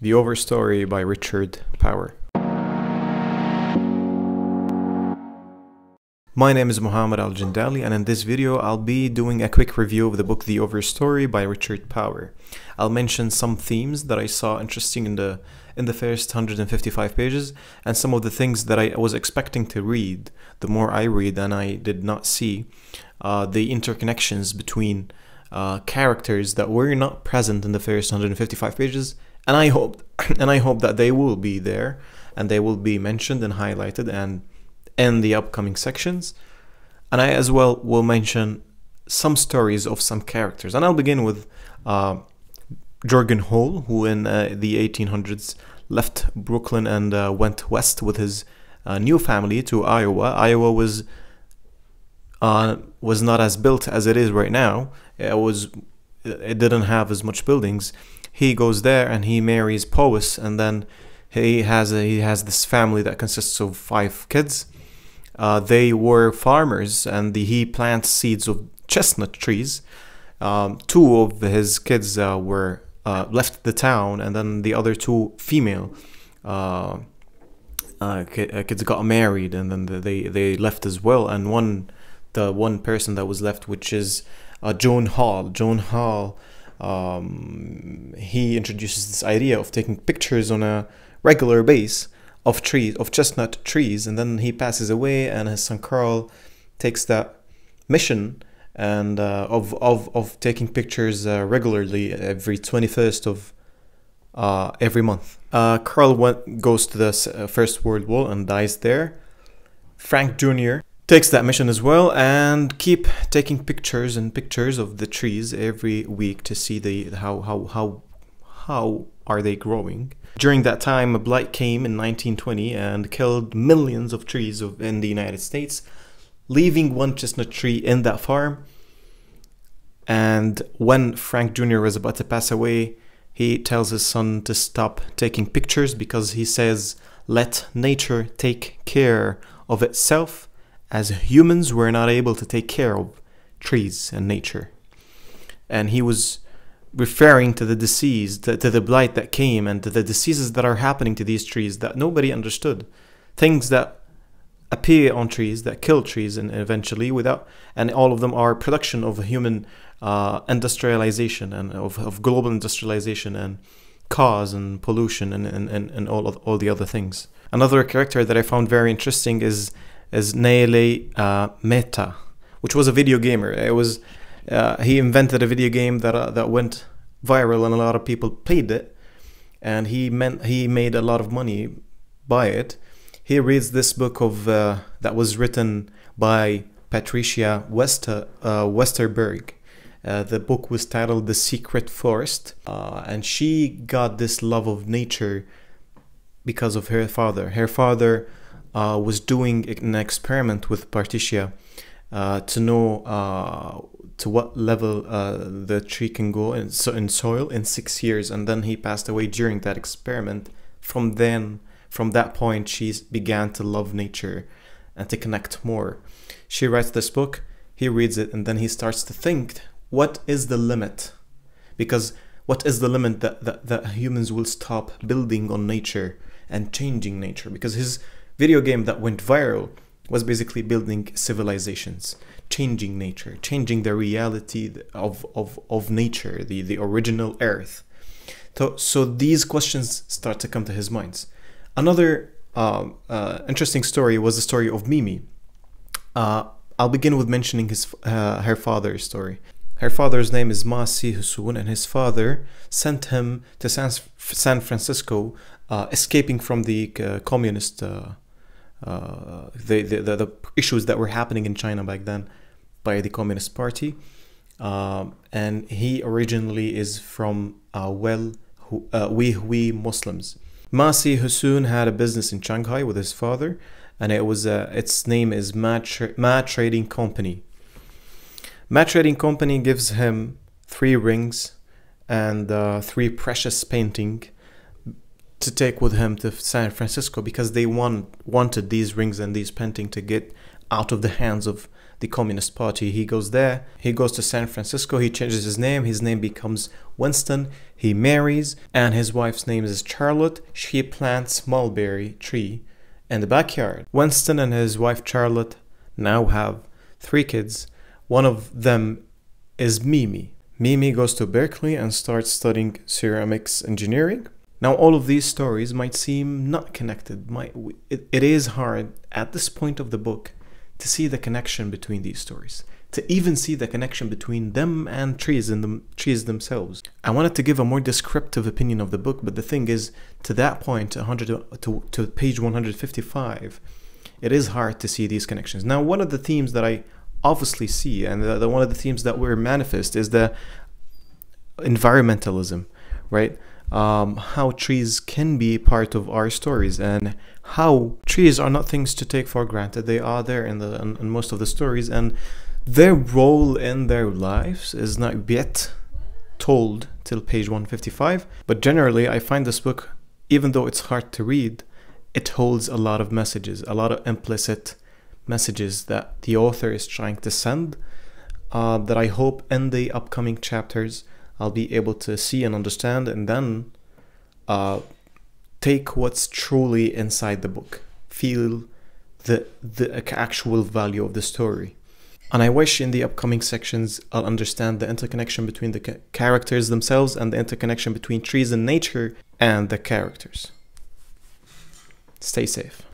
The Overstory by Richard Power. My name is Muhammad Al Jindali, and in this video, I'll be doing a quick review of the book The Overstory by Richard Power. I'll mention some themes that I saw interesting in the in the first 155 pages, and some of the things that I was expecting to read. The more I read, and I did not see uh, the interconnections between uh, characters that were not present in the first 155 pages and I hope and I hope that they will be there and they will be mentioned and highlighted and in the upcoming sections. And I as well will mention some stories of some characters. And I'll begin with uh, Jorgen Hall, who in uh, the 1800s left Brooklyn and uh, went west with his uh, new family to Iowa. Iowa was uh, was not as built as it is right now. It was it didn't have as much buildings he goes there and he marries Pois, and then he has a, he has this family that consists of five kids. Uh, they were farmers, and the, he plants seeds of chestnut trees. Um, two of his kids uh, were uh, left the town, and then the other two female uh, uh, uh, kids got married, and then they they left as well. And one the one person that was left, which is Joan Hall. Joan Hall um, he introduces this idea of taking pictures on a regular base of trees, of chestnut trees, and then he passes away, and his son Carl takes that mission and uh, of, of of taking pictures uh, regularly every 21st of uh, every month. Uh, Carl went, goes to the uh, First World War and dies there. Frank Jr takes that mission as well and keep taking pictures and pictures of the trees every week to see the how how how how are they growing. During that time, a blight came in 1920 and killed millions of trees of, in the United States, leaving one chestnut tree in that farm. And when Frank Jr. was about to pass away, he tells his son to stop taking pictures because he says, let nature take care of itself as humans were not able to take care of trees and nature. And he was referring to the disease, to, to, the blight that came and to the diseases that are happening to these trees that nobody understood. Things that appear on trees that kill trees and eventually without and all of them are production of human uh, industrialization and of, of global industrialization and cars and pollution and, and, and, and all, of, all the other things. Another character that I found very interesting is is Neil uh, Meta, which was a video gamer. It was uh, he invented a video game that uh, that went viral and a lot of people played it, and he meant he made a lot of money by it. He reads this book of uh, that was written by Patricia Wester uh, Westerberg. Uh, the book was titled The Secret Forest, and she got this love of nature because of her father. Her father uh, was doing an experiment with Particia uh, to know uh, to what level uh, the tree can go in, so in soil in six years, and then he passed away during that experiment. From then, from that point, she began to love nature and to connect more. She writes this book, he reads it, and then he starts to think what is the limit? Because what is the limit that, that, that humans will stop building on nature and changing nature? Because his video game that went viral was basically building civilizations, changing nature, changing the reality of, of, of nature, the, the original earth. So, so these questions start to come to his mind. Another um, uh, interesting story was the story of Mimi. Uh, I'll begin with mentioning his uh, her father's story. Her father's name is Masi Husun, and his father sent him to San, San Francisco, uh, escaping from the uh, communist uh, uh, the, the, the issues that were happening in China back then by the Communist Party. Um, and he originally is from uh, well uh, Muslims. Masi Hussein had a business in Shanghai with his father, and it was uh, its name is Ma, Tra Ma Trading Company. Ma Trading Company gives him three rings and uh, three precious painting to take with him to San Francisco because they want, wanted these rings and these paintings to get out of the hands of the Communist Party. He goes there, he goes to San Francisco, he changes his name, his name becomes Winston, he marries, and his wife's name is Charlotte. She plants mulberry tree in the backyard. Winston and his wife Charlotte now have three kids. One of them is Mimi. Mimi goes to Berkeley and starts studying ceramics engineering. Now, all of these stories might seem not connected. Might, it, it is hard at this point of the book to see the connection between these stories, to even see the connection between them and trees and the trees themselves. I wanted to give a more descriptive opinion of the book, but the thing is, to that point, 100 to, to page 155, it is hard to see these connections. Now, one of the themes that I obviously see, and the, the one of the themes that we're manifest is the environmentalism, right? um, how trees can be part of our stories and how trees are not things to take for granted. They are there in the in, in most of the stories, and their role in their lives is not yet told till page 155. But generally, I find this book, even though it's hard to read, it holds a lot of messages, a lot of implicit messages that the author is trying to send. Uh, that I hope in the upcoming chapters I'll be able to see and understand and then uh, take what's truly inside the book, feel the, the actual value of the story. And I wish in the upcoming sections I'll understand the interconnection between the characters themselves and the interconnection between trees and nature and the characters. Stay safe.